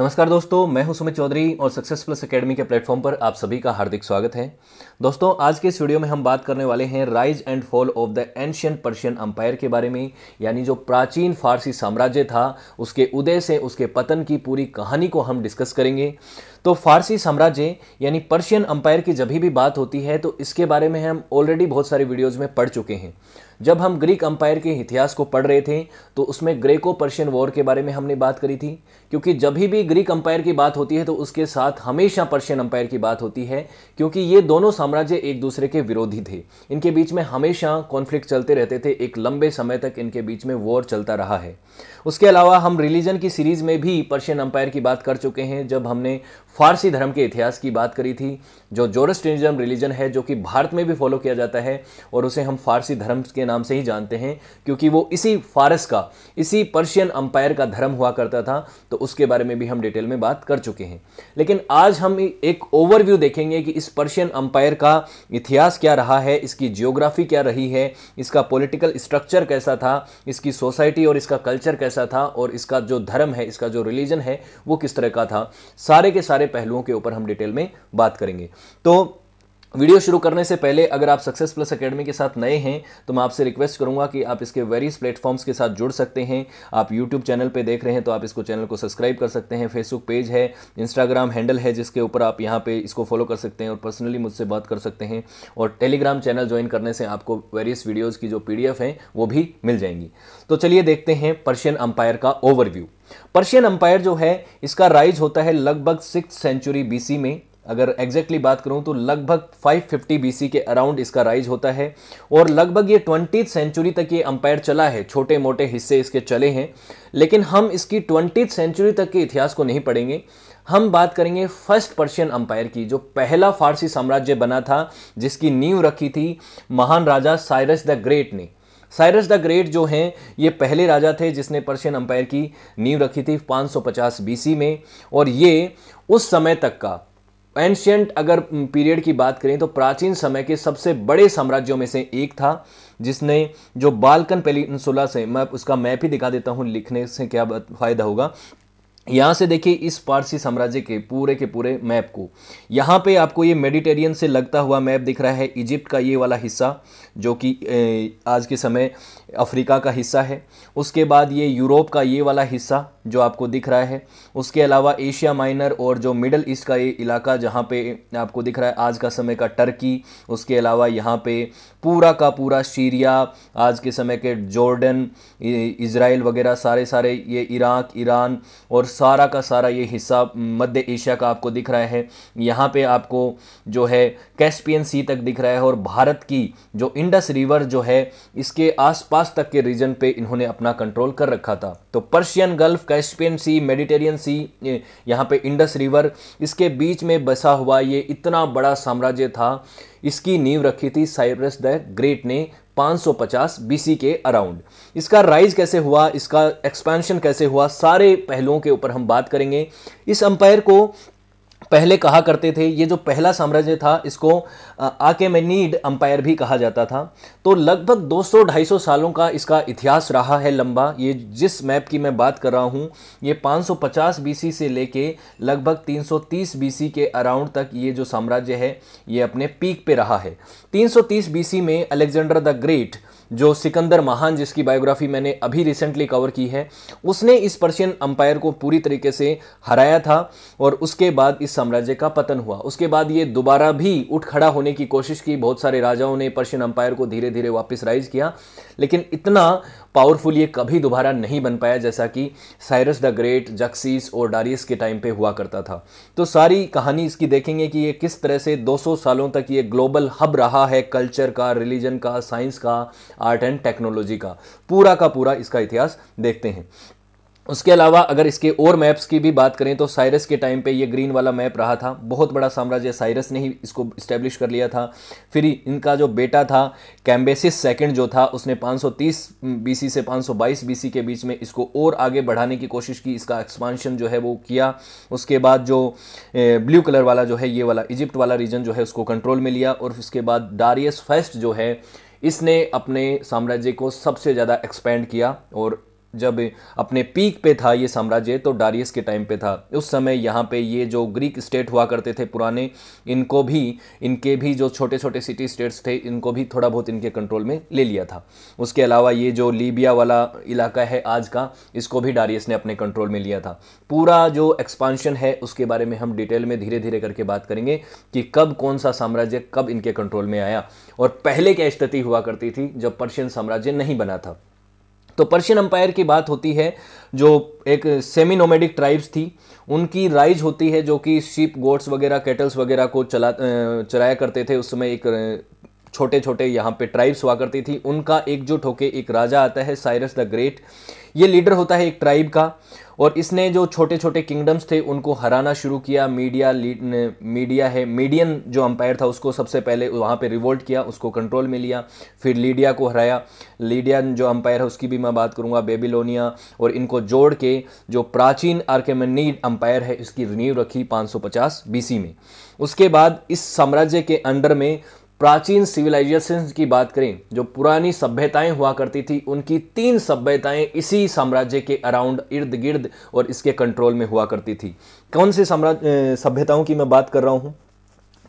नमस्कार दोस्तों मैं हूं सुमित चौधरी और सक्सेस प्लस अकेडमी के प्लेटफॉर्म पर आप सभी का हार्दिक स्वागत है दोस्तों आज के इस वीडियो में हम बात करने वाले हैं rise and fall of the ancient Persian empire के बारे में यानी जो प्राचीन फारसी साम्राज्य था उसके उदय से उसके पतन की पूरी कहानी को हम डिस्कस करेंगे तो फारसी साम्राज्य यानी पर्शियन अंपायर की जब भी बात होती है तो इसके बारे में हम ऑलरेडी बहुत सारे वीडियोज़ में पढ़ चुके हैं जब हम ग्रीक अंपायर के इतिहास को पढ़ रहे थे तो उसमें ग्रेको पर्शियन वॉर के बारे में हमने बात करी थी क्योंकि जब भी ग्रीक अंपायर की बात होती है तो उसके साथ हमेशा पर्शियन अंपायर की बात होती है क्योंकि ये दोनों साम्राज्य एक दूसरे के विरोधी थे इनके बीच में हमेशा कॉन्फ्लिक्ट चलते रहते थे एक लंबे समय तक इनके बीच में वॉर चलता रहा है उसके अलावा हम रिलीजन की सीरीज में भी पर्शियन अंपायर की बात कर चुके हैं जब हमने फारसी धर्म के इतिहास की बात करी थी जो जोरस्टेनिज्म रिलीजन है जो कि भारत में भी फॉलो किया जाता है और उसे हम फारसी धर्म के नाम से ही जानते हैं क्योंकि वो इसी फारस का इसी पर्शियन अंपायर का धर्म हुआ करता था तो उसके बारे में भी हम डिटेल में बात कर चुके हैं लेकिन आज हम एक ओवरव्यू देखेंगे कि इस पर्शियन अंपायर का इतिहास क्या रहा है इसकी जियोग्राफी क्या रही है इसका पोलिटिकल स्ट्रक्चर कैसा था इसकी सोसाइटी और इसका कल्चर कैसा था और इसका जो धर्म है इसका जो रिलीजन है वो किस तरह का था सारे के सारे सारे पहलुओं के ऊपर हम डिटेल में बात करेंगे तो वीडियो शुरू करने से पहले अगर आप सक्सेस प्लस अकेडमी के साथ नए हैं तो मैं आपसे रिक्वेस्ट करूंगा कि आप इसके वेरियस प्लेटफॉर्म्स के साथ जुड़ सकते हैं आप यूट्यूब चैनल पे देख रहे हैं तो आप इसको चैनल को सब्सक्राइब कर सकते हैं फेसबुक पेज है इंस्टाग्राम हैंडल है जिसके ऊपर आप यहाँ पे इसको फॉलो कर सकते हैं और पर्सनली मुझसे बात कर सकते हैं और टेलीग्राम चैनल ज्वाइन करने से आपको वेरियस वीडियोज़ की जो पी डी वो भी मिल जाएंगी तो चलिए देखते हैं पर्शियन अम्पायर का ओवरव्यू पर्शियन अम्पायर जो है इसका राइज होता है लगभग सिक्स सेंचुरी बीसी में अगर एग्जैक्टली बात करूं तो लगभग 550 सी के अराउंड इसका राइज होता है और लगभग ये ट्वेंटी सेंचुरी तक ये अंपायर चला है छोटे मोटे हिस्से इसके चले हैं लेकिन हम इसकी ट्वेंटी सेंचुरी तक के इतिहास को नहीं पढ़ेंगे हम बात करेंगे फर्स्ट पर्शियन अंपायर की जो पहला फारसी साम्राज्य बना था जिसकी नींव रखी थी महान राजा साइरस द ग्रेट ने साइरस द ग्रेट जो हैं ये पहले राजा थे जिसने पर्शियन अंपायर की नींव रखी थी 550 बीसी में और ये उस समय तक का एंशियंट अगर पीरियड की बात करें तो प्राचीन समय के सबसे बड़े साम्राज्यों में से एक था जिसने जो बालकन सोलह से मैं उसका मैप ही दिखा देता हूँ लिखने से क्या फ़ायदा होगा यहाँ से देखिए इस पारसी साम्राज्य के पूरे के पूरे मैप को यहाँ पे आपको ये मेडिटेरियन से लगता हुआ मैप दिख रहा है इजिप्ट का ये वाला हिस्सा जो कि आज के समय अफ्रीका का हिस्सा है उसके बाद ये यूरोप का ये वाला हिस्सा जो आपको दिख रहा है उसके अलावा एशिया माइनर और जो मिडल ईस्ट का ये इलाका जहाँ पे आपको दिख रहा है आज का समय का टर्की उसके अलावा यहाँ पे पूरा का पूरा सीरिया आज के समय के जॉर्डन इसराइल वगैरह सारे सारे ये इराक ईरान और सारा का सारा ये हिस्सा मध्य एशिया का आपको दिख रहा है यहाँ पे आपको जो है कैस्पियन सी तक दिख रहा है और भारत की जो इंडस रिवर जो है इसके आसपास तक के रीजन पे इन्होंने अपना कंट्रोल कर रखा था तो Persian Gulf Caspian Sea Mediterranean Sea यहाँ पे इंडस रिवर इसके बीच में बसा हुआ ये इतना बड़ा साम्राज्य था इसकी नींव रखी थी साइप्रस द ग्रेट ने 550 बीसी के अराउंड इसका राइज कैसे हुआ इसका एक्सपेंशन कैसे हुआ सारे पहलुओं के ऊपर हम बात करेंगे इस अंपायर को पहले कहा करते थे ये जो पहला साम्राज्य था इसको आके नीड अंपायर भी कहा जाता था तो लगभग 200-250 सालों का इसका इतिहास रहा है लंबा ये जिस मैप की मैं बात कर रहा हूँ ये 550 बीसी से लेके लगभग 330 बीसी के अराउंड तक ये जो साम्राज्य है ये अपने पीक पे रहा है 330 बीसी में अलेक्जेंडर द ग्रेट जो सिकंदर महान जिसकी बायोग्राफी मैंने अभी रिसेंटली कवर की है उसने इस पर्शियन अंपायर को पूरी तरीके से हराया था और उसके बाद इस साम्राज्य का पतन हुआ उसके बाद ये दोबारा भी उठ खड़ा होने की कोशिश की बहुत सारे राजाओं ने पर्शियन अंपायर को धीरे धीरे वापस राइज किया लेकिन इतना पावरफुल ये कभी दोबारा नहीं बन पाया जैसा कि साइरस द ग्रेट जक्सीस और डारियस के टाइम पे हुआ करता था तो सारी कहानी इसकी देखेंगे कि ये किस तरह से 200 सालों तक ये ग्लोबल हब रहा है कल्चर का रिलीजन का साइंस का आर्ट एंड टेक्नोलॉजी का पूरा का पूरा इसका इतिहास देखते हैं उसके अलावा अगर इसके और मैप्स की भी बात करें तो साइरस के टाइम पे ये ग्रीन वाला मैप रहा था बहुत बड़ा साम्राज्य साइरस ने ही इसको इस्टेब्लिश कर लिया था फिर इनका जो बेटा था कैम्बेसिस सेकंड जो था उसने 530 बीसी से 522 बीसी के बीच में इसको और आगे बढ़ाने की कोशिश की इसका एक्सपांशन जो है वो किया उसके बाद जो ब्लू कलर वाला जो है ये वाला इजिप्ट वाला रीजन जो है उसको कंट्रोल में लिया और उसके बाद डारियस फर्स्ट जो है इसने अपने साम्राज्य को सबसे ज़्यादा एक्सपेंड किया और जब अपने पीक पे था ये साम्राज्य तो डारियस के टाइम पे था उस समय यहाँ पे ये जो ग्रीक स्टेट हुआ करते थे पुराने इनको भी इनके भी जो छोटे छोटे सिटी स्टेट्स थे इनको भी थोड़ा बहुत इनके कंट्रोल में ले लिया था उसके अलावा ये जो लीबिया वाला इलाका है आज का इसको भी डारियस ने अपने कंट्रोल में लिया था पूरा जो एक्सपांशन है उसके बारे में हम डिटेल में धीरे धीरे करके बात करेंगे कि कब कौन सा साम्राज्य कब इनके कंट्रोल में आया और पहले क्या स्थिति हुआ करती थी जब पर्शियन साम्राज्य नहीं बना था तो पर्शियन अम्पायर की बात होती है जो एक सेमी नोमेडिक ट्राइब्स थी उनकी राइज होती है जो कि शीप गोट्स वगैरह कैटल्स वगैरह को चला चलाया करते थे उस समय एक छोटे छोटे यहाँ पे ट्राइब्स हुआ करती थी उनका एकजुट होके एक राजा आता है साइरस द ग्रेट ये लीडर होता है एक ट्राइब का और इसने जो छोटे छोटे किंगडम्स थे उनको हराना शुरू किया मीडिया मीडिया है मीडियन जो अंपायर था उसको सबसे पहले वहाँ पे रिवोल्ट किया उसको कंट्रोल में लिया फिर लीडिया को हराया लीडियन जो अंपायर है उसकी भी मैं बात करूँगा बेबीलोनिया और इनको जोड़ के जो प्राचीन आर्केमनी अंपायर है इसकी रिन्यू रखी 550 बीसी में उसके बाद इस साम्राज्य के अंडर में प्राचीन सिविलाइजेशन की बात करें जो पुरानी सभ्यताएं हुआ करती थी उनकी तीन सभ्यताएं इसी साम्राज्य के अराउंड इर्द गिर्द और इसके कंट्रोल में हुआ करती थी कौन से साम्राज्य सभ्यताओं की मैं बात कर रहा हूँ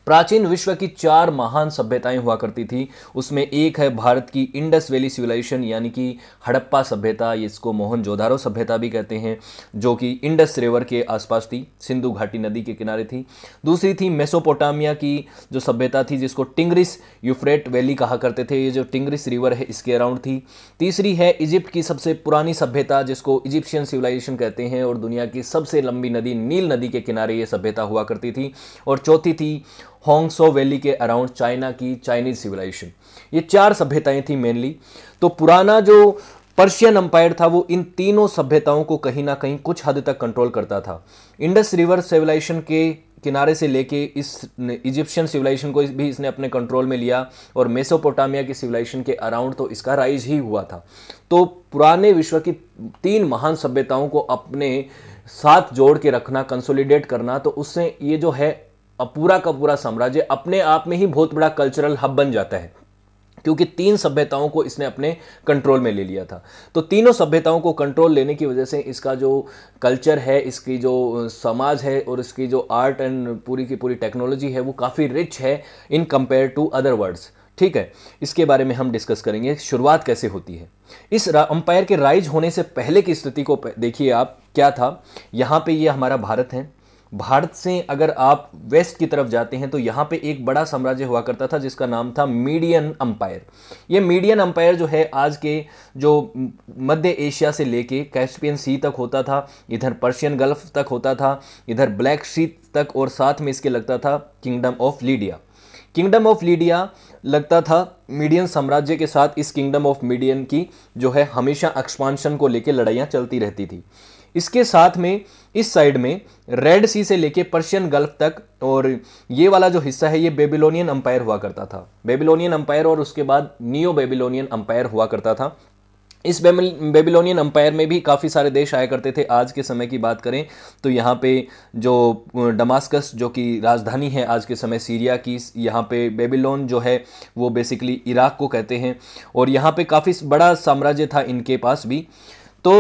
प्राचीन विश्व की चार महान सभ्यताएं हुआ करती थी उसमें एक है भारत की इंडस वैली सिविलाइजेशन यानी कि हड़प्पा सभ्यता इसको मोहन जोधारो सभ्यता भी कहते हैं जो कि इंडस रिवर के आसपास थी सिंधु घाटी नदी के किनारे थी दूसरी थी मेसोपोटामिया की जो सभ्यता थी जिसको टिंगरिस यूफ्रेट वैली कहा करते थे ये जो टिंगरिस रिवर है इसके अराउंड थी तीसरी है इजिप्ट की सबसे पुरानी सभ्यता जिसको इजिप्शियन सिविलाइजेशन कहते हैं और दुनिया की सबसे लंबी नदी नील नदी के किनारे ये सभ्यता हुआ करती थी और चौथी थी होंगसो वैली के अराउंड चाइना की चाइनीज सिविलाइजेशन ये चार सभ्यताएं थी मेनली तो पुराना जो पर्शियन अंपायर था वो इन तीनों सभ्यताओं को कहीं ना कहीं कुछ हद तक कंट्रोल करता था इंडस रिवर सिविलाइजेशन के किनारे से लेके इस इजिप्शियन सिविलाइजेशन को भी इसने अपने कंट्रोल में लिया और मेसोपोटामिया की सिविलाइजेशन के अराउंड तो इसका राइज ही हुआ था तो पुराने विश्व की तीन महान सभ्यताओं को अपने साथ जोड़ के रखना कंसोलिडेट करना तो उससे ये जो है पूरा का पूरा साम्राज्य अपने आप में ही बहुत बड़ा कल्चरल हब बन जाता है क्योंकि तीन सभ्यताओं को इसने अपने कंट्रोल में ले लिया था तो तीनों सभ्यताओं को कंट्रोल लेने की वजह से इसका जो कल्चर है इसकी जो समाज है और इसकी जो आर्ट एंड पूरी की पूरी टेक्नोलॉजी है वो काफ़ी रिच है in compare to other worlds ठीक है इसके बारे में हम डिस्कस करेंगे शुरुआत कैसे होती है इस अंपायर के राइज होने से पहले की स्थिति को देखिए आप क्या था यहाँ पे ये यह हमारा भारत है भारत से अगर आप वेस्ट की तरफ जाते हैं तो यहाँ पे एक बड़ा साम्राज्य हुआ करता था जिसका नाम था मीडियन अंपायर ये मीडियन अंपायर जो है आज के जो मध्य एशिया से लेके कैस्पियन सी तक होता था इधर पर्शियन गल्फ तक होता था इधर ब्लैक सी तक और साथ में इसके लगता था kingdom of Lydia kingdom of Lydia लगता था मीडियन साम्राज्य के साथ इस किंगडम ऑफ मीडियन की जो है हमेशा एक्सपांशन को लेकर लड़ाइयाँ चलती रहती थी इसके साथ में इस साइड में रेड सी से लेके पर्शियन गल्फ तक और ये वाला जो हिस्सा है ये बेबीलोनियन अंपायर हुआ करता था बेबीलोनियन अंपायर और उसके बाद नियो बेबीलोनियन अंपायर हुआ करता था इस बेबीलोनियन अंपायर में भी काफ़ी सारे देश आया करते थे आज के समय की बात करें तो यहाँ पे जो डमास्कस जो कि राजधानी है आज के समय सीरिया की यहाँ पे बेबीलोन जो है वो बेसिकली इराक को कहते हैं और यहाँ पे काफ़ी बड़ा साम्राज्य था इनके पास भी तो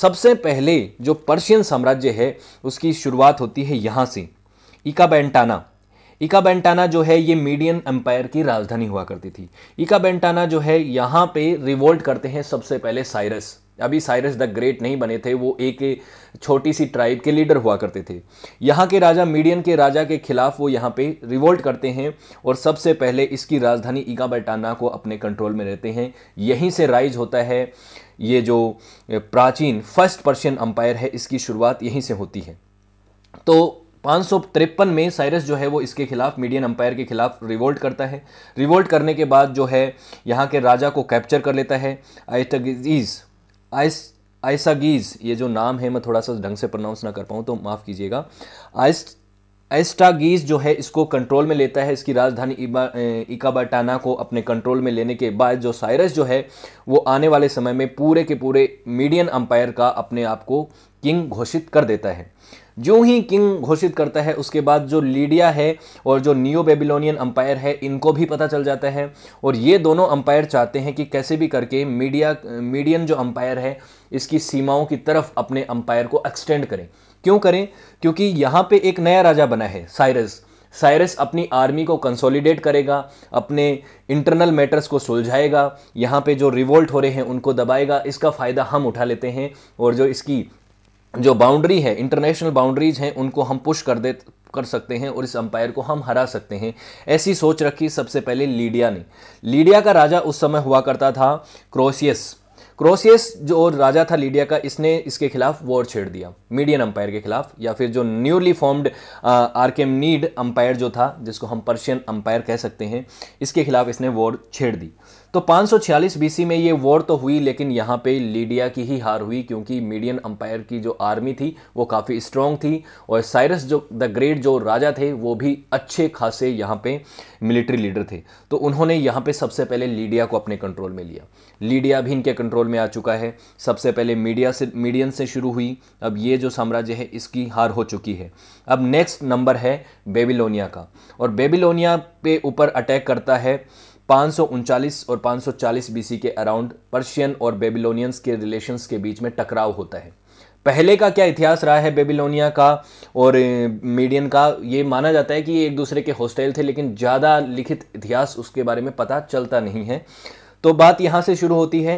सबसे पहले जो पर्शियन साम्राज्य है उसकी शुरुआत होती है यहाँ से इकाबेंटाना इकाबेंटाना जो है ये मीडियन एम्पायर की राजधानी हुआ करती थी इकाबेंटाना जो है यहाँ पे रिवोल्ट करते हैं सबसे पहले साइरस अभी साइरस द ग्रेट नहीं बने थे वो एक छोटी सी ट्राइब के लीडर हुआ करते थे यहाँ के राजा मीडियन के राजा के खिलाफ वो यहाँ पे रिवोल्ट करते हैं और सबसे पहले इसकी राजधानी ईगा बैटाना को अपने कंट्रोल में रहते हैं यहीं से राइज होता है ये जो प्राचीन फर्स्ट पर्शियन अम्पायर है इसकी शुरुआत यहीं से होती है तो पाँच में साइरस जो है वो इसके खिलाफ मीडियन अम्पायर के खिलाफ रिवोल्ट करता है रिवोल्ट करने के बाद जो है यहाँ के राजा को कैप्चर कर लेता है आयतगीज़ आइस आइसागीज ये जो नाम है मैं थोड़ा सा ढंग से प्रोनाउंस ना कर पाऊँ तो माफ़ कीजिएगा आइस एस्टागीज जो है इसको कंट्रोल में लेता है इसकी राजधानी इकाबाटाना को अपने कंट्रोल में लेने के बाद जो साइरस जो है वो आने वाले समय में पूरे के पूरे मीडियन अंपायर का अपने आप को किंग घोषित कर देता है जो ही किंग घोषित करता है उसके बाद जो लीडिया है और जो नियो बेबिलोनियन अंपायर है इनको भी पता चल जाता है और ये दोनों अंपायर चाहते हैं कि कैसे भी करके मीडिया मीडियन जो अंपायर है इसकी सीमाओं की तरफ अपने अंपायर को एक्सटेंड करें क्यों करें क्योंकि यहाँ पे एक नया राजा बना है साइरस साइरस अपनी आर्मी को कंसोलिडेट करेगा अपने इंटरनल मैटर्स को सुलझाएगा यहाँ पे जो रिवोल्ट हो रहे हैं उनको दबाएगा इसका फ़ायदा हम उठा लेते हैं और जो इसकी जो बाउंड्री है इंटरनेशनल बाउंड्रीज हैं उनको हम पुश कर दे कर सकते हैं और इस अंपायर को हम हरा सकते हैं ऐसी सोच रखी सबसे पहले लीडिया ने लीडिया का राजा उस समय हुआ करता था क्रोसियस क्रोसियस जो राजा था लीडिया का इसने इसके खिलाफ वॉर छेड़ दिया मीडियन अंपायर के खिलाफ या फिर जो newly formed Achaemenid empire जो था जिसको हम पर्शियन अंपायर कह सकते हैं इसके खिलाफ इसने वॉर छेड़ दी तो 546 बीसी में ये वॉर तो हुई लेकिन यहाँ पे लीडिया की ही हार हुई क्योंकि मीडियन अंपायर की जो आर्मी थी वो काफ़ी स्ट्रॉन्ग थी और साइरस जो द ग्रेट जो राजा थे वो भी अच्छे खासे यहाँ पे मिलिट्री लीडर थे तो उन्होंने यहाँ पे सबसे पहले लीडिया को अपने कंट्रोल में लिया लीडिया भी इनके कंट्रोल में आ चुका है सबसे पहले मीडिया से मीडियन से शुरू हुई अब ये जो साम्राज्य है इसकी हार हो चुकी है अब नेक्स्ट नंबर है बेबीलोनिया का और बेबीलोनिया पे ऊपर अटैक करता है पाँच और 540 बीसी के अराउंड पर्शियन और बेबीलोनियंस के रिलेशंस के बीच में टकराव होता है पहले का क्या इतिहास रहा है बेबीलोनिया का और मीडियन का ये माना जाता है कि ये एक दूसरे के हॉस्टेल थे लेकिन ज़्यादा लिखित इतिहास उसके बारे में पता चलता नहीं है तो बात यहाँ से शुरू होती है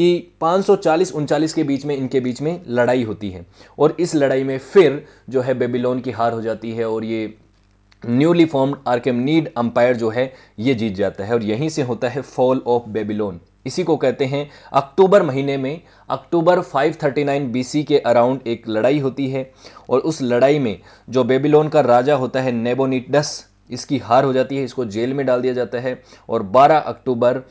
कि 540 उनचालीस के बीच में इनके बीच में लड़ाई होती है और इस लड़ाई में फिर जो है बेबीलोन की हार हो जाती है और ये newly formed Achaemenid empire जो है ये जीत जाता है और यहीं से होता है फॉल ऑफ बेबीलोन इसी को कहते हैं अक्टूबर महीने में अक्टूबर 539 बीसी के अराउंड एक लड़ाई होती है और उस लड़ाई में जो बेबीलोन का राजा होता है नेबोनिटस इसकी हार हो जाती है इसको जेल में डाल दिया जाता है और 12 अक्टूबर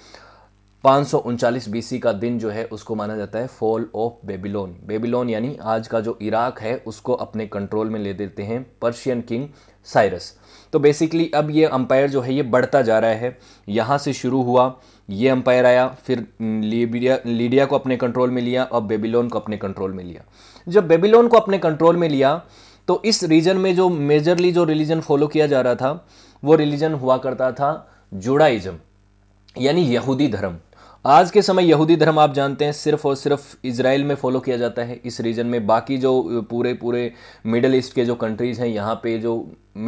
पाँच बीसी का दिन जो है उसको माना जाता है फॉल ऑफ बेबीलोन बेबीलोन यानी आज का जो इराक है उसको अपने कंट्रोल में ले देते हैं पर्शियन किंग साइरस तो बेसिकली अब ये अंपायर जो है ये बढ़ता जा रहा है यहाँ से शुरू हुआ ये अंपायर आया फिर लीबिया लीडिया को अपने कंट्रोल में लिया और बेबीलोन को अपने कंट्रोल में लिया जब बेबीलोन को अपने कंट्रोल में लिया तो इस रीजन में जो मेजरली जो रिलीजन फॉलो किया जा रहा था वो रिलीजन हुआ करता था जुड़ाइज्म यानी यहूदी धर्म आज के समय यहूदी धर्म आप जानते हैं सिर्फ और सिर्फ इसराइल में फॉलो किया जाता है इस रीजन में बाकी जो पूरे पूरे मिडल ईस्ट के जो कंट्रीज़ हैं यहाँ पे जो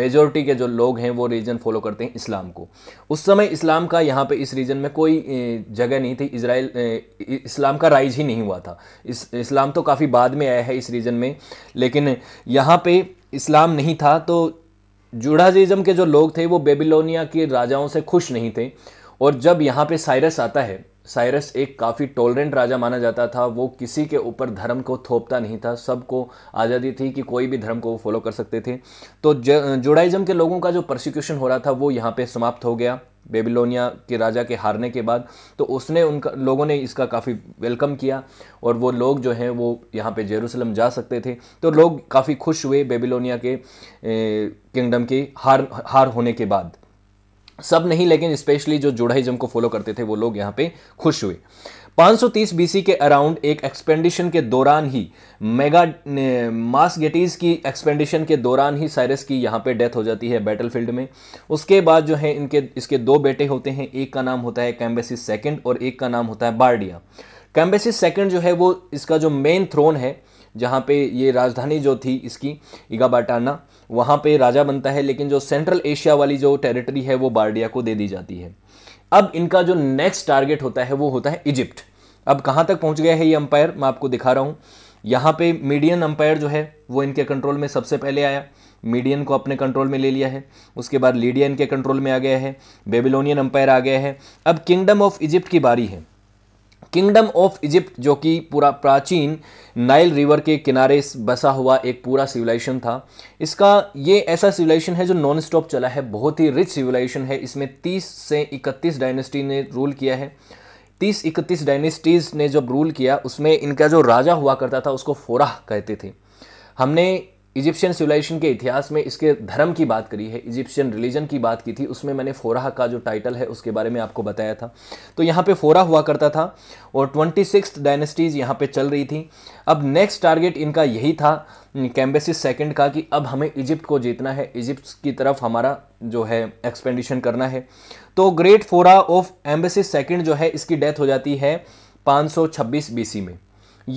मेजोरिटी के जो लोग हैं वो रीजन फॉलो करते हैं इस्लाम को उस समय इस्लाम का यहाँ पे इस रीजन में कोई जगह नहीं थी इसराइल इस्लाम का राइज ही नहीं हुआ था इस इस्लाम तो काफ़ी बाद में आया है इस रीजन में लेकिन यहाँ पे इस्लाम नहीं था तो जुड़ाजिज़म के जो लोग थे वो बेबीलोनिया के राजाओं से खुश नहीं थे और जब यहाँ पे साइरस आता है साइरस एक काफ़ी टॉलरेंट राजा माना जाता था वो किसी के ऊपर धर्म को थोपता नहीं था सबको आज़ादी थी कि कोई भी धर्म को वो फॉलो कर सकते थे तो जुडाइज़म के लोगों का जो प्रोसिक्यूशन हो रहा था वो यहाँ पे समाप्त हो गया बेबीलोनिया के राजा के हारने के बाद तो उसने उनका लोगों ने इसका काफ़ी वेलकम किया और वो लोग जो हैं वो यहाँ पे जेरूसलम जा सकते थे तो लोग काफ़ी खुश हुए बेबीलोनिया के किंगडम की हार हार होने के बाद सब नहीं लेकिन स्पेशली जो जुड़ाइज्म को फॉलो करते थे वो लोग यहाँ पे खुश हुए 530 बीसी के अराउंड एक एक्सपेंडिशन के दौरान ही मेगा मास गेटीज की एक्सपेंडिशन के दौरान ही साइरस की यहाँ पे डेथ हो जाती है बैटलफील्ड में उसके बाद जो है इनके इसके दो बेटे होते हैं एक का नाम होता है कैम्बेसिस सेकंड और एक का नाम होता है बार्डिया कैम्बेसिस सेकंड जो है वो इसका जो मेन थ्रोन है जहाँ पे ये राजधानी जो थी इसकी इगाबाटाना वहाँ पे राजा बनता है लेकिन जो सेंट्रल एशिया वाली जो टेरिटरी है वो बार्डिया को दे दी जाती है अब इनका जो नेक्स्ट टारगेट होता है वो होता है इजिप्ट अब कहाँ तक पहुँच गया है ये अंपायर मैं आपको दिखा रहा हूँ यहाँ पे मीडियन अंपायर जो है वो इनके कंट्रोल में सबसे पहले आया मीडियन को अपने कंट्रोल में ले लिया है उसके बाद लीडिया इनके कंट्रोल में आ गया है बेबीलोनियन अंपायर आ गया है अब किंगडम ऑफ इजिप्ट की बारी है किंगडम ऑफ इजिप्ट जो कि पूरा प्राचीन नाइल रिवर के किनारे बसा हुआ एक पूरा सिविलाइजेशन था इसका ये ऐसा सिविलाइजेशन है जो नॉन स्टॉप चला है बहुत ही रिच सिविलाइजेशन है इसमें 30 से 31 डायनेस्टी ने रूल किया है 30 31 डायनेस्टीज़ ने जब रूल किया उसमें इनका जो राजा हुआ करता था उसको फोराह कहते थे हमने इजिप्शियन सिविलाइजेशन के इतिहास में इसके धर्म की बात करी है इजिप्शियन रिलीजन की बात की थी उसमें मैंने फोराह का जो टाइटल है उसके बारे में आपको बताया था तो यहाँ पे फोरा हुआ करता था और ट्वेंटी सिक्स डायनेस्टीज़ यहाँ पे चल रही थी अब नेक्स्ट टारगेट इनका यही था कैम्बेसिस सेकंड का कि अब हमें इजिप्ट को जीतना है इजिप्ट की तरफ हमारा जो है एक्सपेंडिशन करना है तो ग्रेट फोरा ऑफ एम्बेसिस सेकंड जो है इसकी डेथ हो जाती है 526 बीसी में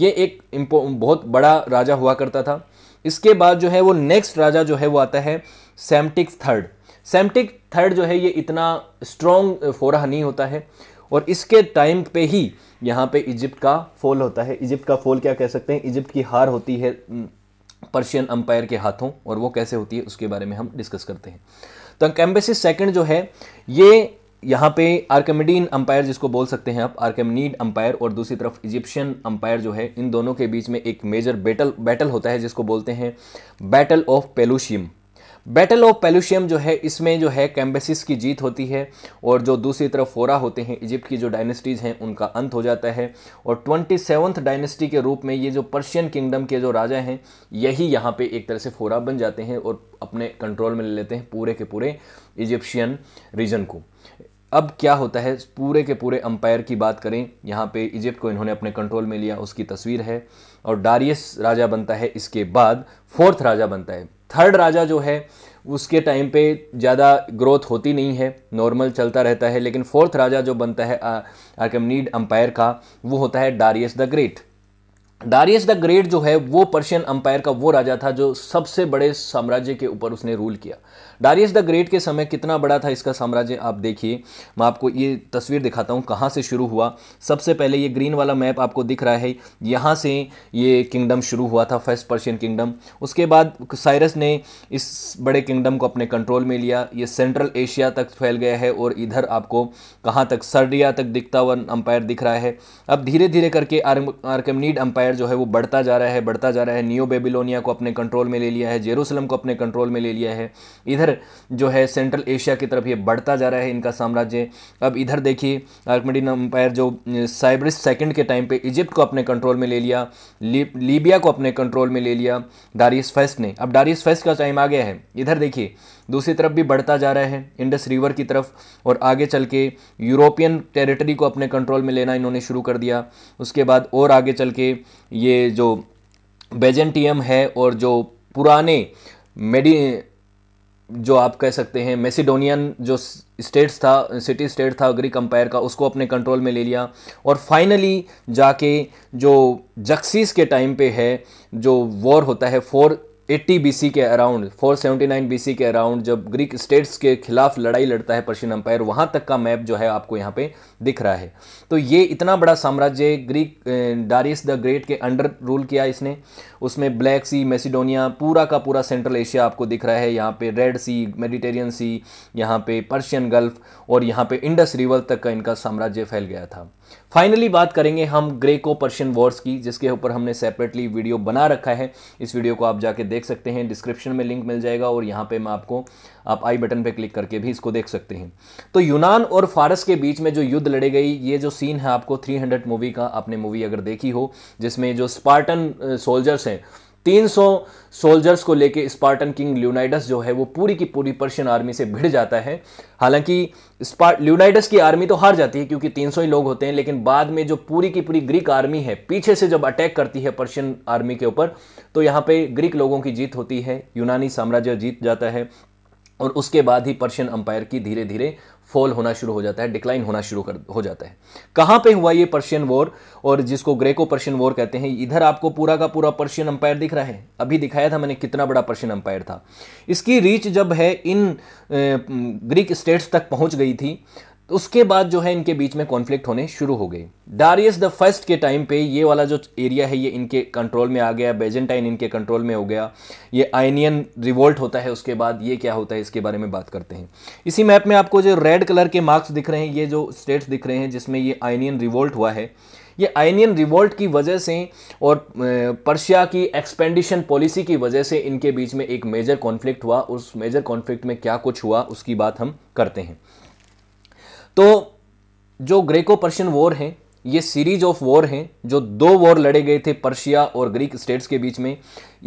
ये एक बहुत बड़ा राजा हुआ करता था इसके बाद जो है वो नेक्स्ट राजा जो है वो आता है सेमटिक थर्ड सेमटिक थर्ड जो है ये इतना स्ट्रॉन्ग फोरा नहीं होता है और इसके टाइम पे ही यहाँ पे इजिप्ट का फॉल होता है इजिप्ट का फॉल क्या कह सकते हैं इजिप्ट की हार होती है पर्शियन अम्पायर के हाथों और वो कैसे होती है उसके बारे में हम डिस्कस करते हैं तो कैम्बेसिस सेकंड जो है ये यहाँ पे आर्कमिडीन अंपायर जिसको बोल सकते हैं आप आर्कमनीड अंपायर और दूसरी तरफ इजिप्शियन अंपायर जो है इन दोनों के बीच में एक मेजर बैटल बैटल होता है जिसको बोलते हैं battle of Pelusium battle of Pelusium जो है इसमें जो है कैम्बेसिस की जीत होती है और जो दूसरी तरफ फोरा होते हैं इजिप्ट की जो डायनेस्टीज़ हैं उनका अंत हो जाता है और ट्वेंटी सेवन्थ डायनेस्टी के रूप में ये जो पर्शियन किंगडम के जो राजा हैं यही यहाँ पे एक तरह से फोरा बन जाते हैं और अपने कंट्रोल में ले लेते हैं पूरे के पूरे इजिप्शियन रीजन को अब क्या होता है पूरे के पूरे अंपायर की बात करें यहाँ पे इजिप्ट को इन्होंने अपने कंट्रोल में लिया उसकी तस्वीर है और डारियस राजा बनता है इसके बाद फोर्थ राजा बनता है थर्ड राजा जो है उसके टाइम पे ज़्यादा ग्रोथ होती नहीं है नॉर्मल चलता रहता है लेकिन फोर्थ राजा जो बनता है आर्कमनीड अंपायर का वो होता है Darius the great Darius the great जो है वो पर्शियन अंपायर का वो राजा था जो सबसे बड़े साम्राज्य के ऊपर उसने रूल किया डारियस द ग्रेट के समय कितना बड़ा था इसका साम्राज्य आप देखिए मैं आपको ये तस्वीर दिखाता हूँ कहाँ से शुरू हुआ सबसे पहले ये ग्रीन वाला मैप आपको दिख रहा है यहाँ से ये किंगडम शुरू हुआ था फर्स्ट पर्शियन किंगडम उसके बाद साइरस ने इस बड़े किंगडम को अपने कंट्रोल में लिया ये सेंट्रल एशिया तक फैल गया है और इधर आपको कहाँ तक सर्डिया तक दिखता हुआ अंपायर दिख रहा है अब धीरे धीरे करके आर्कमनीड अंपायर जो है वो बढ़ता जा रहा है बढ़ता जा रहा है न्यू बेबिलोनिया को अपने कंट्रोल में ले लिया है जेरूसलम को अपने कंट्रोल में ले लिया है इधर इधर जो है सेंट्रल एशिया की तरफ ये बढ़ता जा रहा है इनका साम्राज्य अब इधर देखिए आर्कमेडिन अम्पायर जो साइब्रिस सेकंड के टाइम पे इजिप्ट को अपने कंट्रोल में ले लिया ली, लीबिया को अपने कंट्रोल में ले लिया डारियस फेस्ट ने अब डारियस फेस्ट का टाइम आ गया है इधर देखिए दूसरी तरफ भी बढ़ता जा रहा है इंडस रिवर की तरफ और आगे चल के यूरोपियन टेरिटरी को अपने कंट्रोल में लेना इन्होंने शुरू कर दिया उसके बाद और आगे चल के ये जो बेजेंटियम है और जो पुराने मेडी जो आप कह सकते हैं मेसिडोनियन जो स्टेट्स था सिटी स्टेट था ग्रीक अम्पायर का उसको अपने कंट्रोल में ले लिया और फाइनली जाके जो जक्सीस के टाइम पे है जो वॉर होता है फोर 80 बी के अराउंड 479 बीसी के अराउंड जब ग्रीक स्टेट्स के खिलाफ लड़ाई लड़ता है पर्शियन अंपायर वहाँ तक का मैप जो है आपको यहाँ पे दिख रहा है तो ये इतना बड़ा साम्राज्य ग्रीक डारिस द ग्रेट के अंडर रूल किया इसने उसमें ब्लैक सी मेसिडोनिया पूरा का पूरा सेंट्रल एशिया आपको दिख रहा है यहाँ पे रेड सी मेडिटेरियन सी यहाँ पे पर्शियन गल्फ और यहाँ पे इंडस रिवर तक का इनका साम्राज्य फैल गया था फाइनली बात करेंगे हम ग्रेको पर्शियन वॉर्स की जिसके ऊपर हमने सेपरेटली वीडियो बना रखा है इस वीडियो को आप जाके देख सकते हैं डिस्क्रिप्शन में लिंक मिल जाएगा और यहाँ पे मैं आपको आप आई बटन पे क्लिक करके भी इसको देख सकते हैं तो यूनान और फारस के बीच में जो युद्ध लड़े गई ये जो सीन है आपको 300 मूवी का आपने मूवी अगर देखी हो जिसमें जो स्पार्टन सोल्जर्स हैं 300 सोल्जर्स को लेके स्पार्टन किंग ल्यूनाइडस जो है वो पूरी की पूरी पर्शियन आर्मी से भिड़ जाता है हालांकि ल्यूनाइडस की आर्मी तो हार जाती है क्योंकि 300 ही लोग होते हैं लेकिन बाद में जो पूरी की पूरी ग्रीक आर्मी है पीछे से जब अटैक करती है पर्शियन आर्मी के ऊपर तो यहाँ पे ग्रीक लोगों की जीत होती है यूनानी साम्राज्य जीत जाता है और उसके बाद ही पर्शियन अंपायर की धीरे धीरे फॉल होना शुरू हो जाता है डिक्लाइन होना शुरू कर हो जाता है कहाँ पे हुआ ये पर्शियन वॉर और जिसको ग्रेको पर्शियन वॉर कहते हैं इधर आपको पूरा का पूरा पर्शियन अंपायर दिख रहा है अभी दिखाया था मैंने कितना बड़ा पर्शियन अंपायर था इसकी रीच जब है इन ग्रीक स्टेट्स तक पहुँच गई थी तो उसके बाद जो है इनके बीच में कॉन्फ्लिक्ट होने शुरू हो गए डारियस द फर्स्ट के टाइम पे ये वाला जो एरिया है ये इनके कंट्रोल में आ गया बेजेंटाइन इनके कंट्रोल में हो गया ये आइनियन रिवोल्ट होता है उसके बाद ये क्या होता है इसके बारे में बात करते हैं इसी मैप में आपको जो रेड कलर के मार्क्स दिख रहे हैं ये जो स्टेट्स दिख रहे हैं जिसमें ये आइनियन रिवोल्ट हुआ है ये आइनियन रिवोल्ट की वजह से और पर्शिया की एक्सपेंडिशन पॉलिसी की वजह से इनके बीच में एक मेजर कॉन्फ्लिक्ट हुआ उस मेजर कॉन्फ्लिक्ट में क्या कुछ हुआ उसकी बात हम करते हैं तो जो ग्रेको पर्शियन वॉर हैं ये सीरीज ऑफ वॉर हैं जो दो वॉर लड़े गए थे पर्शिया और ग्रीक स्टेट्स के बीच में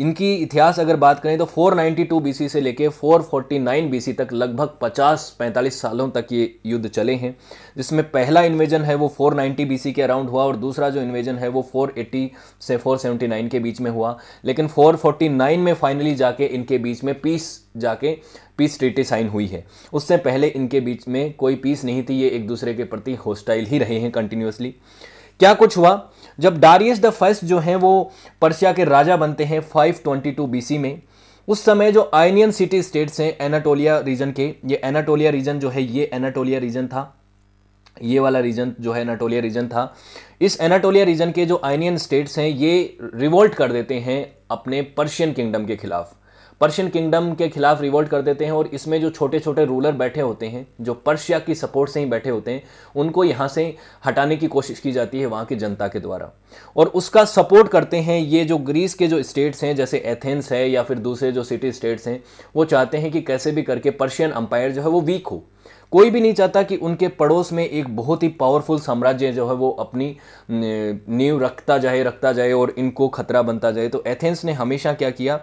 इनकी इतिहास अगर बात करें तो 492 बीसी से लेके 449 बीसी तक लगभग 50-45 सालों तक ये युद्ध चले हैं जिसमें पहला इन्वेजन है वो 490 बीसी के अराउंड हुआ और दूसरा जो इन्वेजन है वो 480 से 479 के बीच में हुआ लेकिन 449 में फाइनली जाके इनके बीच में पीस जाके पीस ट्रीटी साइन हुई है उससे पहले इनके बीच में कोई पीस नहीं थी ये एक दूसरे के प्रति होस्टाइल ही रहे हैं कंटिन्यूसली क्या कुछ हुआ जब डारियस द फर्स्ट जो हैं वो पर्शिया के राजा बनते हैं 522 ट्वेंटी में उस समय जो आयनियन सिटी स्टेट्स हैं एनाटोलिया रीजन के ये एनाटोलिया रीजन जो है ये एनाटोलिया रीजन था ये वाला रीजन जो है एनाटोलिया रीजन था इस एनाटोलिया रीजन के जो आयनियन स्टेट्स हैं ये रिवोल्ट कर देते हैं अपने पर्शियन किंगडम के खिलाफ पर्शियन किंगडम के खिलाफ रिवोल्ट कर देते हैं और इसमें जो छोटे छोटे रूलर बैठे होते हैं जो पर्शिया की सपोर्ट से ही बैठे होते हैं उनको यहाँ से हटाने की कोशिश की जाती है वहाँ की जनता के द्वारा और उसका सपोर्ट करते हैं ये जो ग्रीस के जो स्टेट्स हैं जैसे एथेंस है या फिर दूसरे जो सिटी स्टेट्स हैं वो चाहते हैं कि कैसे भी करके पर्शियन अंपायर जो है वो वीक हो कोई भी नहीं चाहता कि उनके पड़ोस में एक बहुत ही पावरफुल साम्राज्य जो है वो अपनी नींव रखता जाए रखता जाए और इनको खतरा बनता जाए तो एथेंस ने हमेशा क्या किया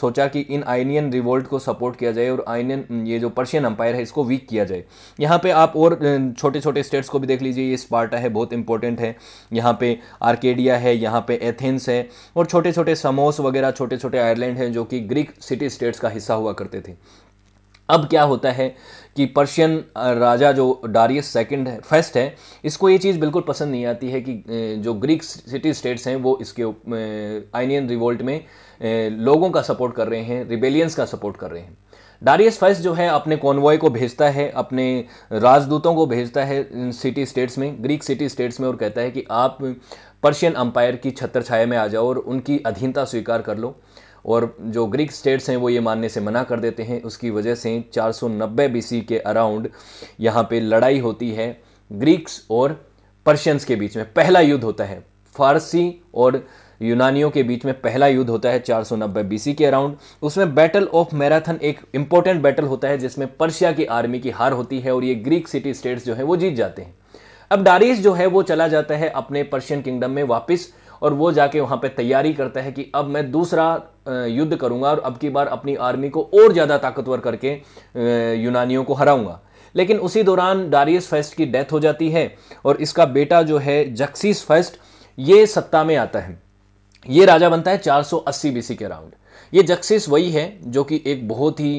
सोचा कि इन आइनियन रिवोल्ट को सपोर्ट किया जाए और आइनियन ये जो पर्शियन अंपायर है इसको वीक किया जाए यहाँ पे आप और छोटे छोटे स्टेट्स को भी देख लीजिए ये स्पार्टा है बहुत इंपॉर्टेंट है यहाँ पे आर्केडिया है यहाँ पे एथेंस है और छोटे छोटे समोस वगैरह छोटे छोटे आयरलैंड हैं जो कि ग्रीक सिटी स्टेट्स का हिस्सा हुआ करते थे अब क्या होता है कि पर्शियन राजा जो डारियस सेकंड है फर्स्ट है इसको ये चीज़ बिल्कुल पसंद नहीं आती है कि जो ग्रीक सिटी स्टेट्स हैं वो इसके आइनियन रिवोल्ट में लोगों का सपोर्ट कर रहे हैं रिबेलियंस का सपोर्ट कर रहे हैं डारियस फर्स्ट जो है अपने कॉन्वॉय को भेजता है अपने राजदूतों को भेजता है सिटी स्टेट्स में ग्रीक सिटी स्टेट्स में और कहता है कि आप पर्शियन अम्पायर की छत्र छाया में आ जाओ और उनकी अधीनता स्वीकार कर लो और जो ग्रीक स्टेट्स हैं वो ये मानने से मना कर देते हैं उसकी वजह से 490 बीसी के अराउंड यहाँ पे लड़ाई होती है ग्रीक्स और पर्शियंस के बीच में पहला युद्ध होता है फारसी और यूनानियों के बीच में पहला युद्ध होता है 490 बीसी के अराउंड उसमें बैटल ऑफ मैराथन एक इंपॉर्टेंट बैटल होता है जिसमें पर्शिया की आर्मी की हार होती है और ये ग्रीक सिटी स्टेट्स जो है वो जीत जाते हैं अब डारिस जो है वो चला जाता है अपने पर्शियन किंगडम में वापस और वो जाके वहाँ पे तैयारी करता है कि अब मैं दूसरा युद्ध करूँगा और अब की बार अपनी आर्मी को और ज़्यादा ताकतवर करके यूनानियों को हराऊंगा लेकिन उसी दौरान डारियस फर्स्ट की डेथ हो जाती है और इसका बेटा जो है जक्सीस फर्स्ट ये सत्ता में आता है ये राजा बनता है 480 बीसी के अराउंड ये जक्सिस वही है जो कि एक बहुत ही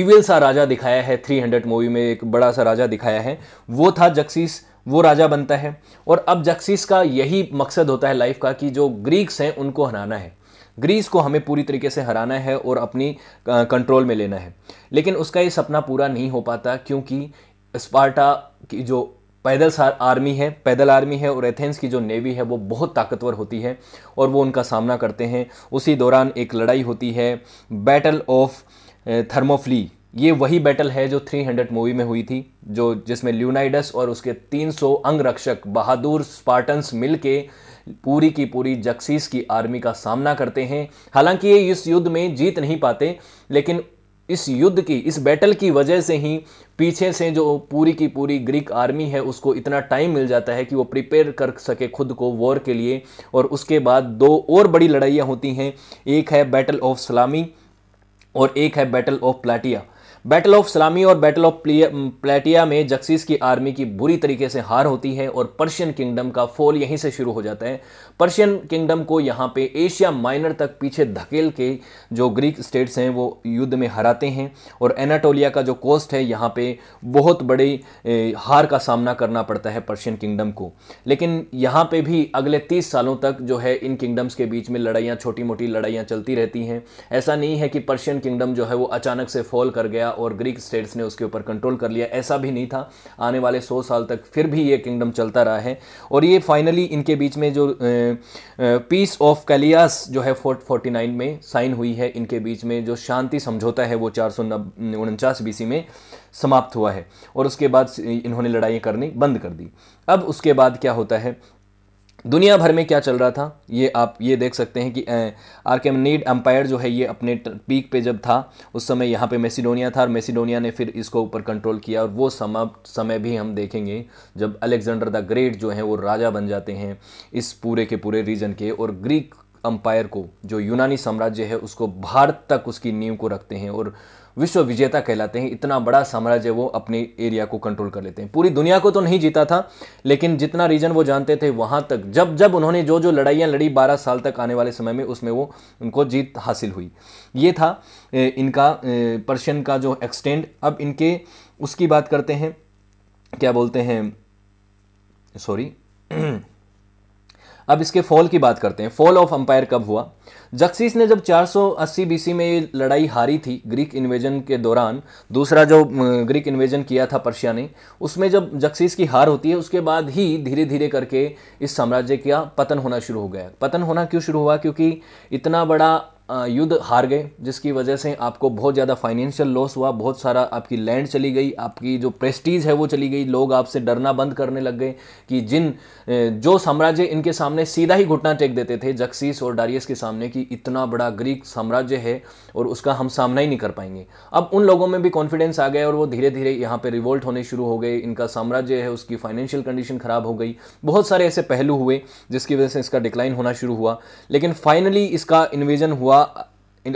इविल सा राजा दिखाया है 300 मूवी में एक बड़ा सा राजा दिखाया है वो था जक्सिस वो राजा बनता है और अब जक्सिस का यही मकसद होता है लाइफ का कि जो ग्रीक्स हैं उनको हराना है ग्रीस को हमें पूरी तरीके से हराना है और अपनी कंट्रोल में लेना है लेकिन उसका ये सपना पूरा नहीं हो पाता क्योंकि स्पार्टा की जो पैदल आर्मी है पैदल आर्मी है और एथेंस की जो नेवी है वो बहुत ताकतवर होती है और वो उनका सामना करते हैं उसी दौरान एक लड़ाई होती है बैटल ऑफ थर्मोफ्ली ये वही बैटल है जो 300 मूवी में हुई थी जो जिसमें ल्यूनाइडस और उसके 300 अंगरक्षक बहादुर स्पार्टन्स मिलके पूरी की पूरी जक्सीस की आर्मी का सामना करते हैं हालांकि ये इस युद्ध में जीत नहीं पाते लेकिन इस युद्ध की इस बैटल की वजह से ही पीछे से जो पूरी की पूरी ग्रीक आर्मी है उसको इतना टाइम मिल जाता है कि वो प्रिपेयर कर सके खुद को वॉर के लिए और उसके बाद दो और बड़ी लड़ाइयाँ होती हैं एक है बैटल ऑफ सलामी और एक है battle of Plataea battle of Salamis और बैटल ऑफ प्लेटिया में जक्सीस की आर्मी की बुरी तरीके से हार होती है और पर्शियन किंगडम का फोल यहीं से शुरू हो जाता है पर्शियन किंगडम को यहाँ पे एशिया माइनर तक पीछे धकेल के जो ग्रीक स्टेट्स हैं वो युद्ध में हराते हैं और एनाटोलिया का जो कोस्ट है यहाँ पे बहुत बड़ी हार का सामना करना पड़ता है पर्शियन किंगडम को लेकिन यहाँ पे भी अगले तीस सालों तक जो है इन किंगडम्स के बीच में लड़ाइयाँ छोटी मोटी लड़ाइयाँ चलती रहती हैं ऐसा नहीं है कि पर्शियन किंगडम जो है वो अचानक से फॉल कर गया और ग्रीक स्टेट्स ने उसके ऊपर कंट्रोल कर लिया ऐसा भी नहीं था आने वाले सौ साल तक फिर भी ये किंगडम चलता रहा है और ये फाइनली इनके बीच में जो ए, पीस ऑफ कैलियास जो है फोर्ट फोर्टी नाइन में साइन हुई है इनके बीच में जो शांति समझौता है वो चार सौ उनचास बीसी में समाप्त हुआ है और उसके बाद इन्होंने लड़ाइयाँ करनी बंद कर दी अब उसके बाद क्या होता है दुनिया भर में क्या चल रहा था ये आप ये देख सकते हैं कि आर के नीड एम्पायर जो है ये अपने पीक पे जब था उस समय यहाँ पे मेसिडोनिया था और मेसिडोनिया ने फिर इसको ऊपर कंट्रोल किया और वो समाप्त समय भी हम देखेंगे जब अलेक्जेंडर द ग्रेट जो है वो राजा बन जाते हैं इस पूरे के पूरे रीजन के और ग्रीक अंपायर को जो यूनानी साम्राज्य है उसको भारत तक उसकी नींव को रखते हैं और विश्व विजेता कहलाते हैं इतना बड़ा साम्राज्य वो अपने एरिया को कंट्रोल कर लेते हैं पूरी दुनिया को तो नहीं जीता था लेकिन जितना रीजन वो जानते थे वहाँ तक जब जब उन्होंने जो जो लड़ाइयाँ लड़ी बारह साल तक आने वाले समय में उसमें वो उनको जीत हासिल हुई ये था इनका पर्शियन का जो एक्सटेंड अब इनके उसकी बात करते हैं क्या बोलते हैं सॉरी अब इसके फॉल की बात करते हैं फॉल ऑफ अंपायर कब हुआ जक्सीस ने जब 480 बीसी में ये लड़ाई हारी थी ग्रीक इन्वेजन के दौरान दूसरा जो ग्रीक इन्वेजन किया था पर्शिया ने उसमें जब जक्सीस की हार होती है उसके बाद ही धीरे धीरे करके इस साम्राज्य का पतन होना शुरू हो गया पतन होना क्यों शुरू हुआ क्योंकि इतना बड़ा युद्ध हार गए जिसकी वजह से आपको बहुत ज़्यादा फाइनेंशियल लॉस हुआ बहुत सारा आपकी लैंड चली गई आपकी जो प्रेस्टीज है वो चली गई लोग आपसे डरना बंद करने लग गए कि जिन जो साम्राज्य इनके सामने सीधा ही घुटना टेक देते थे जक्सीस और डारियस के सामने कि इतना बड़ा ग्रीक साम्राज्य है और उसका हम सामना ही नहीं कर पाएंगे अब उन लोगों में भी कॉन्फिडेंस आ गया और वो धीरे धीरे यहाँ पर रिवोल्ट होने शुरू हो गए इनका साम्राज्य है उसकी फाइनेंशियल कंडीशन ख़राब हो गई बहुत सारे ऐसे पहलू हुए जिसकी वजह से इसका डिक्लाइन होना शुरू हुआ लेकिन फाइनली इसका इन्वेजन हुआ हुआ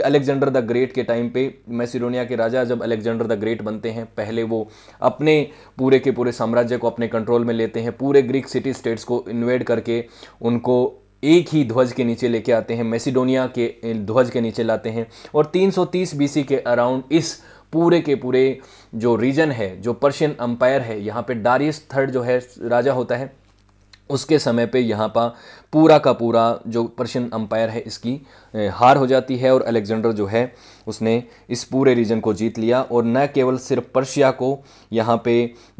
अलेक्जेंडर द ग्रेट के टाइम पे मैसिडोनिया के राजा जब अलेक्जेंडर द ग्रेट बनते हैं पहले वो अपने पूरे के पूरे साम्राज्य को अपने कंट्रोल में लेते हैं पूरे ग्रीक सिटी स्टेट्स को इन्वेड करके उनको एक ही ध्वज के नीचे लेके आते हैं मैसिडोनिया के ध्वज के नीचे लाते हैं और 330 बीसी के अराउंड इस पूरे के पूरे जो रीजन है जो पर्शियन अम्पायर है यहाँ पे डारियस थर्ड जो है राजा होता है उसके समय पे यहाँ पर पूरा का पूरा जो पर्शियन अम्पायर है इसकी हार हो जाती है और अलेक्जेंडर जो है उसने इस पूरे रीजन को जीत लिया और न केवल सिर्फ पर्शिया को यहाँ पे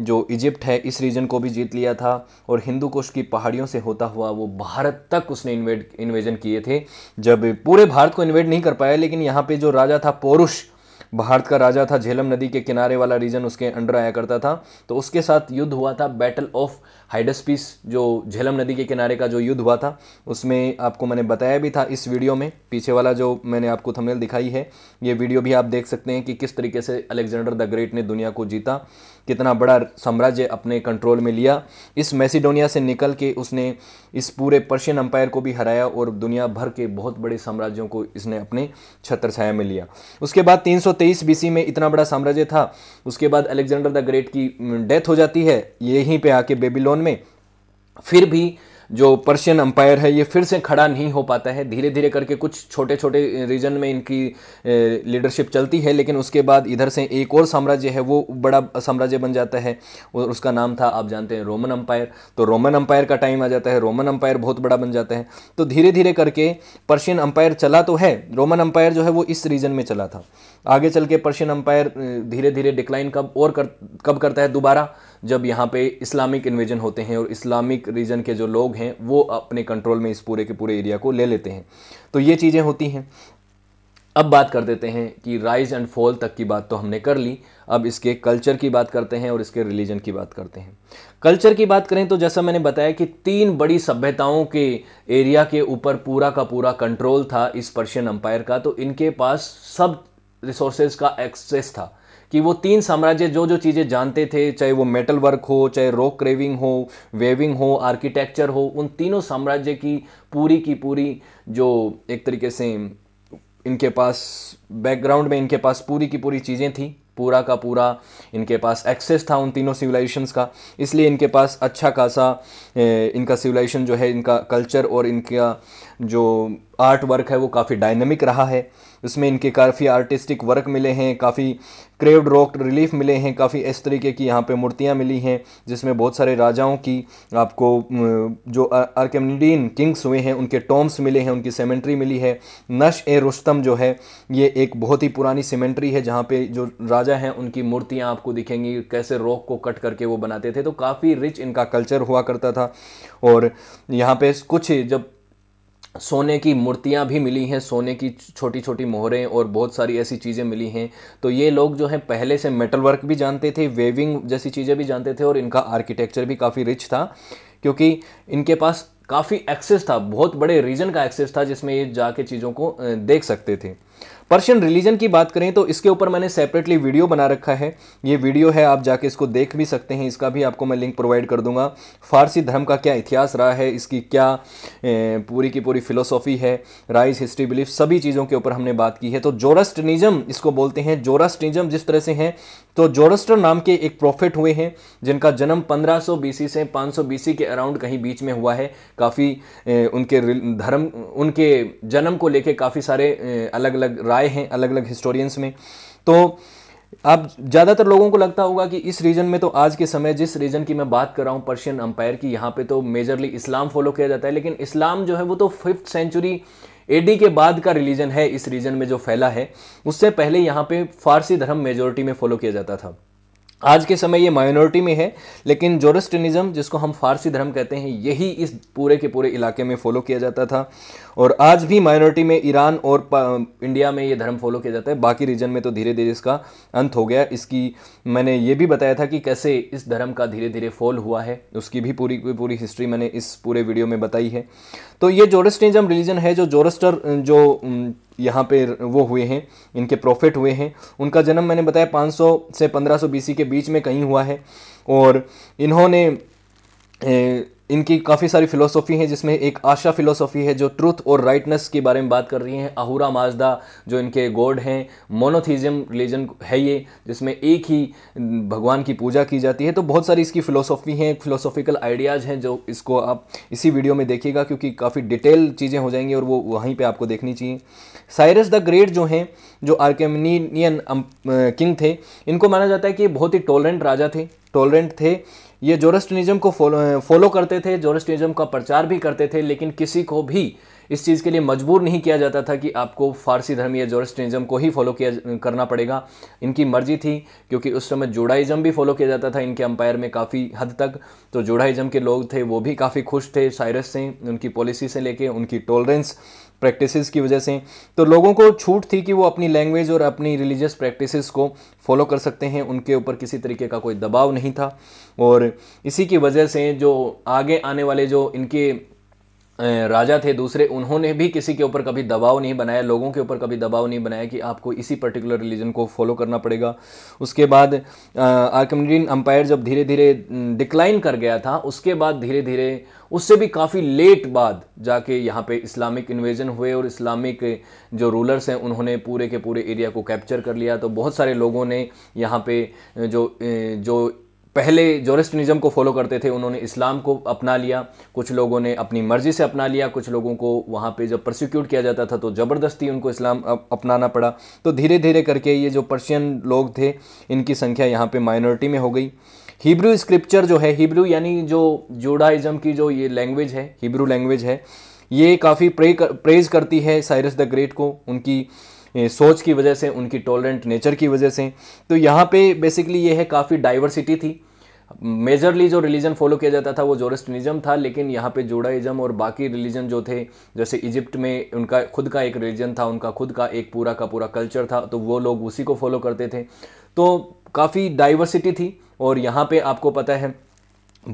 जो इजिप्ट है इस रीजन को भी जीत लिया था और हिंदू कुश की पहाड़ियों से होता हुआ वो भारत तक उसने इन्वेड इन्वेजन किए थे जब पूरे भारत को इन्वेड नहीं कर पाया लेकिन यहाँ पर जो राजा था पौरुष भारत का राजा था झेलम नदी के किनारे वाला रीजन उसके अंडर आया करता था तो उसके साथ युद्ध हुआ था बैटल ऑफ हाइडस्पीस जो झेलम नदी के किनारे का जो युद्ध हुआ था उसमें आपको मैंने बताया भी था इस वीडियो में पीछे वाला जो मैंने आपको थंबनेल दिखाई है ये वीडियो भी आप देख सकते हैं कि किस तरीके से अलेक्जेंडर द ग्रेट ने दुनिया को जीता कितना बड़ा साम्राज्य अपने कंट्रोल में लिया इस मैसिडोनिया से निकल के उसने इस पूरे पर्शियन अंपायर को भी हराया और दुनिया भर के बहुत बड़े साम्राज्यों को इसने अपने छत्र छाया में लिया उसके बाद 323 बीसी में इतना बड़ा साम्राज्य था उसके बाद अलेक्जेंडर द ग्रेट की डेथ हो जाती है यहीं पे आके बेबीलोन जोन में फिर भी जो पर्शियन अंपायर है ये फिर से खड़ा नहीं हो पाता है धीरे धीरे करके कुछ छोटे छोटे रीजन में इनकी लीडरशिप चलती है लेकिन उसके बाद इधर से एक और साम्राज्य है वो बड़ा साम्राज्य बन जाता है और उसका नाम था आप जानते हैं रोमन अंपायर तो रोमन अंपायर का टाइम आ जाता है रोमन अंपायर बहुत बड़ा बन जाता है तो धीरे धीरे करके पर्शियन अंपायर चला तो है रोमन अंपायर जो है वो इस रीजन में चला था आगे चल के पर्शियन अंपायर धीरे धीरे डिक्लाइन कब और कर, कब करता है दोबारा जब यहाँ पे इस्लामिक इन्वेजन होते हैं और इस्लामिक रीजन के जो लोग हैं वो अपने कंट्रोल में इस पूरे के पूरे एरिया को ले लेते हैं तो ये चीज़ें होती हैं अब बात कर देते हैं कि राइज एंड फॉल तक की बात तो हमने कर ली अब इसके कल्चर की बात करते हैं और इसके रिलीजन की बात करते हैं कल्चर की बात करें तो जैसा मैंने बताया कि तीन बड़ी सभ्यताओं के एरिया के ऊपर पूरा का पूरा कंट्रोल था इस पर्शियन अंपायर का तो इनके पास सब रिसोर्सेज का एक्सेस था कि वो तीन साम्राज्य जो जो चीज़ें जानते थे चाहे वो मेटल वर्क हो चाहे रॉक क्रेविंग हो वेविंग हो आर्किटेक्चर हो उन तीनों साम्राज्य की पूरी की पूरी जो एक तरीके से इनके पास बैकग्राउंड में इनके पास पूरी की पूरी चीज़ें थी पूरा का पूरा इनके पास एक्सेस था उन तीनों सिविलाइजेशंस का इसलिए इनके पास अच्छा खासा इनका सिविलाइजेशन जो है इनका कल्चर और इनका जो आर्ट वर्क है वो काफ़ी डायनेमिक रहा है इसमें इनके काफ़ी आर्टिस्टिक वर्क मिले हैं काफ़ी क्रेव्ड रॉक रिलीफ मिले हैं काफ़ी इस तरीके की यहाँ पे मूर्तियाँ मिली हैं जिसमें बहुत सारे राजाओं की आपको जो आर्कमडीन किंग्स हुए हैं उनके टॉम्स मिले हैं उनकी सेमेंट्री मिली है नश ए रुस्तम जो है ये एक बहुत ही पुरानी सीमेंट्री है जहाँ पे जो राजा हैं उनकी मूर्तियाँ आपको दिखेंगी कैसे रॉक को कट करके वो बनाते थे तो काफ़ी रिच इनका कल्चर हुआ करता था और यहाँ पे कुछ जब सोने की मूर्तियाँ भी मिली हैं सोने की छोटी छोटी मोहरें और बहुत सारी ऐसी चीज़ें मिली हैं तो ये लोग जो है पहले से मेटल वर्क भी जानते थे वेविंग जैसी चीज़ें भी जानते थे और इनका आर्किटेक्चर भी काफ़ी रिच था क्योंकि इनके पास काफ़ी एक्सेस था बहुत बड़े रीजन का एक्सेस था जिसमें ये जाके चीज़ों को देख सकते थे पर्शियन रिलीजन की बात करें तो इसके ऊपर मैंने सेपरेटली वीडियो बना रखा है ये वीडियो है आप जाके इसको देख भी सकते हैं इसका भी आपको मैं लिंक प्रोवाइड कर दूंगा फारसी धर्म का क्या इतिहास रहा है इसकी क्या पूरी की पूरी फिलोसॉफी है राइज हिस्ट्री बिलीफ सभी चीज़ों के ऊपर हमने बात की है तो जोरस्टनिज्म इसको बोलते हैं जोरस्टनिज़म जिस तरह से हैं तो जोरस्टर नाम के एक प्रॉफिट हुए हैं जिनका जन्म 1500 बीसी से 500 बीसी के अराउंड कहीं बीच में हुआ है काफ़ी उनके धर्म उनके जन्म को लेके काफ़ी सारे अलग अलग राय आए हैं अलग अलग हिस्टोरियंस में तो अब ज़्यादातर लोगों को लगता होगा कि इस रीजन में तो आज के समय जिस रीजन की मैं बात कर रहा हूँ पर्शियन अम्पायर की यहाँ पे तो मेजरली इस्लाम फॉलो किया जाता है लेकिन इस्लाम जो है वो तो फिफ्थ सेंचुरी एडी के बाद का रिलीजन है इस रीजन में जो फैला है उससे पहले यहाँ पे फारसी धर्म मेजोरिटी में फॉलो किया जाता था आज के समय ये माइनॉरिटी में है लेकिन जोरस्टनिज़म जिसको हम फारसी धर्म कहते हैं यही इस पूरे के पूरे इलाके में फॉलो किया जाता था और आज भी माइनॉरिटी में ईरान और इंडिया में ये धर्म फॉलो किया जाता है बाकी रीजन में तो धीरे धीरे इसका अंत हो गया इसकी मैंने ये भी बताया था कि कैसे इस धर्म का धीरे धीरे फॉल हुआ है उसकी भी पूरी पूरी हिस्ट्री मैंने इस पूरे वीडियो में बताई है तो ये जोरस्टेजम रिलीजन है जो जोरस्टर जो यहाँ पे वो हुए हैं इनके प्रॉफिट हुए हैं उनका जन्म मैंने बताया 500 से 1500 बीसी के बीच में कहीं हुआ है और इन्होंने ए, इनकी काफ़ी सारी फिलोसॉफी हैं जिसमें एक आशा फिलोसॉफी है जो ट्रूथ और राइटनेस के बारे में बात कर रही हैं आहूरा माजदा जो इनके गॉड हैं मोनोथीजम रिलीजन है ये जिसमें एक ही भगवान की पूजा की जाती है तो बहुत सारी इसकी फ़िलोसॉफी हैं फिलोसॉफिकल आइडियाज़ हैं जो इसको आप इसी वीडियो में देखिएगा क्योंकि काफ़ी डिटेल चीज़ें हो जाएंगी और वो वहीं पर आपको देखनी चाहिए साइरस द ग्रेट जो हैं जो आर्कमिनियन किंग थे इनको माना जाता है कि बहुत ही टॉलरेंट राजा थे टॉलरेंट थे ये जोरस्टनिज्म को फॉलो फॉलो करते थे जोरस्टनिज्म का प्रचार भी करते थे लेकिन किसी को भी इस चीज़ के लिए मजबूर नहीं किया जाता था कि आपको फारसी धर्म या जोरस्टनिज्म को ही फॉलो किया करना पड़ेगा इनकी मर्जी थी क्योंकि उस समय जोड़ाइज़म भी फॉलो किया जाता था इनके अंपायर में काफ़ी हद तक तो जोड़ाइज़म के लोग थे वो भी काफ़ी खुश थे साइरस से उनकी पॉलिसी से लेके उनकी टॉलरेंस प्रैक्टिसेस की वजह से तो लोगों को छूट थी कि वो अपनी लैंग्वेज और अपनी रिलीजियस प्रैक्टिसेस को फॉलो कर सकते हैं उनके ऊपर किसी तरीके का कोई दबाव नहीं था और इसी की वजह से जो आगे आने वाले जो इनके राजा थे दूसरे उन्होंने भी किसी के ऊपर कभी दबाव नहीं बनाया लोगों के ऊपर कभी दबाव नहीं बनाया कि आपको इसी पर्टिकुलर रिलीजन को फॉलो करना पड़ेगा उसके बाद आर्कमडीन अम्पायर जब धीरे धीरे डिक्लाइन कर गया था उसके बाद धीरे धीरे उससे भी काफ़ी लेट बाद जाके यहाँ पे इस्लामिक इन्वेजन हुए और इस्लामिक जो रूलर्स हैं उन्होंने पूरे के पूरे एरिया को कैप्चर कर लिया तो बहुत सारे लोगों ने यहाँ पे जो जो पहले जोरिस्टनिज़म को फॉलो करते थे उन्होंने इस्लाम को अपना लिया कुछ लोगों ने अपनी मर्ज़ी से अपना लिया कुछ लोगों को वहाँ पे जब प्रोसिक्यूट किया जाता था तो ज़बरदस्ती उनको इस्लाम अपनाना पड़ा तो धीरे धीरे करके ये जो पर्शियन लोग थे इनकी संख्या यहाँ पे माइनॉरिटी में हो गई हिब्रू स्क्रिप्चर जो है हिब्रू यानी जो जोडाइज़म की जो ये लैंग्वेज है हिब्रू लैंग्वेज है ये काफ़ी प्रे कर, प्रेज करती है साइरस द ग्रेट को उनकी सोच की वजह से उनकी टॉलरेंट नेचर की वजह से तो यहाँ पे बेसिकली ये है काफ़ी डाइवर्सिटी थी मेजरली जो रिलीजन फॉलो किया जाता था वो जोरेस्टनिज्म था लेकिन यहाँ पे जोडाइज़म और बाकी रिलीजन जो थे जैसे इजिप्ट में उनका खुद का एक रिलीजन था उनका खुद का एक पूरा का पूरा कल्चर था तो वो लोग उसी को फॉलो करते थे तो काफ़ी डाइवर्सिटी थी और यहाँ पे आपको पता है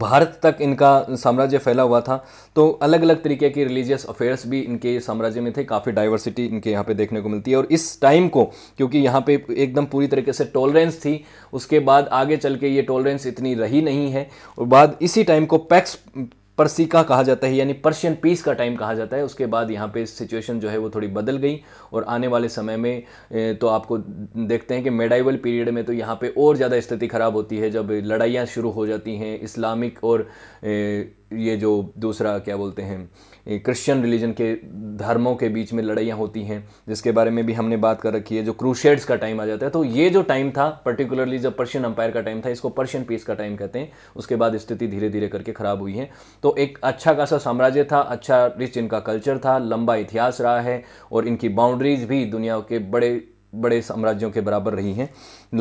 भारत तक इनका साम्राज्य फैला हुआ था तो अलग अलग तरीके के रिलीजियस अफेयर्स भी इनके साम्राज्य में थे काफ़ी डाइवर्सिटी इनके यहाँ पे देखने को मिलती है और इस टाइम को क्योंकि यहाँ पे एकदम पूरी तरीके से टॉलरेंस थी उसके बाद आगे चल के ये टॉलरेंस इतनी रही नहीं है और बाद इसी टाइम को पैक्स परसिका कहा जाता है यानी पर्शियन पीस का टाइम कहा जाता है उसके बाद यहाँ पे सिचुएशन जो है वो थोड़ी बदल गई और आने वाले समय में तो आपको देखते हैं कि मेडाइवल पीरियड में तो यहाँ पे और ज़्यादा स्थिति ख़राब होती है जब लड़ाइयाँ शुरू हो जाती हैं इस्लामिक और ये जो दूसरा क्या बोलते हैं क्रिश्चियन रिलीजन के धर्मों के बीच में लड़ाइयाँ होती हैं जिसके बारे में भी हमने बात कर रखी है जो क्रूशेड्स का टाइम आ जाता है तो ये जो टाइम था पर्टिकुलरली जब पर्शियन अंपायर का टाइम था इसको पर्शियन पीस का टाइम कहते हैं उसके बाद स्थिति धीरे धीरे करके ख़राब हुई है तो एक अच्छा खासा साम्राज्य था अच्छा रिच इनका कल्चर था लंबा इतिहास रहा है और इनकी बाउंड्रीज भी दुनिया के बड़े बड़े साम्राज्यों के बराबर रही हैं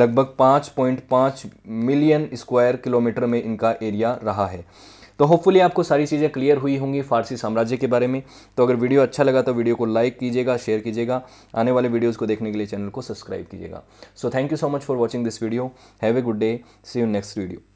लगभग पाँच मिलियन स्क्वायर किलोमीटर में इनका एरिया रहा है तो होपफुली आपको सारी चीज़ें क्लियर हुई होंगी फारसी साम्राज्य के बारे में तो अगर वीडियो अच्छा लगा तो वीडियो को लाइक कीजिएगा शेयर कीजिएगा आने वाले वीडियोज़ को देखने के लिए चैनल को सब्सक्राइब कीजिएगा so thank you so much for watching this video have a good day see you next video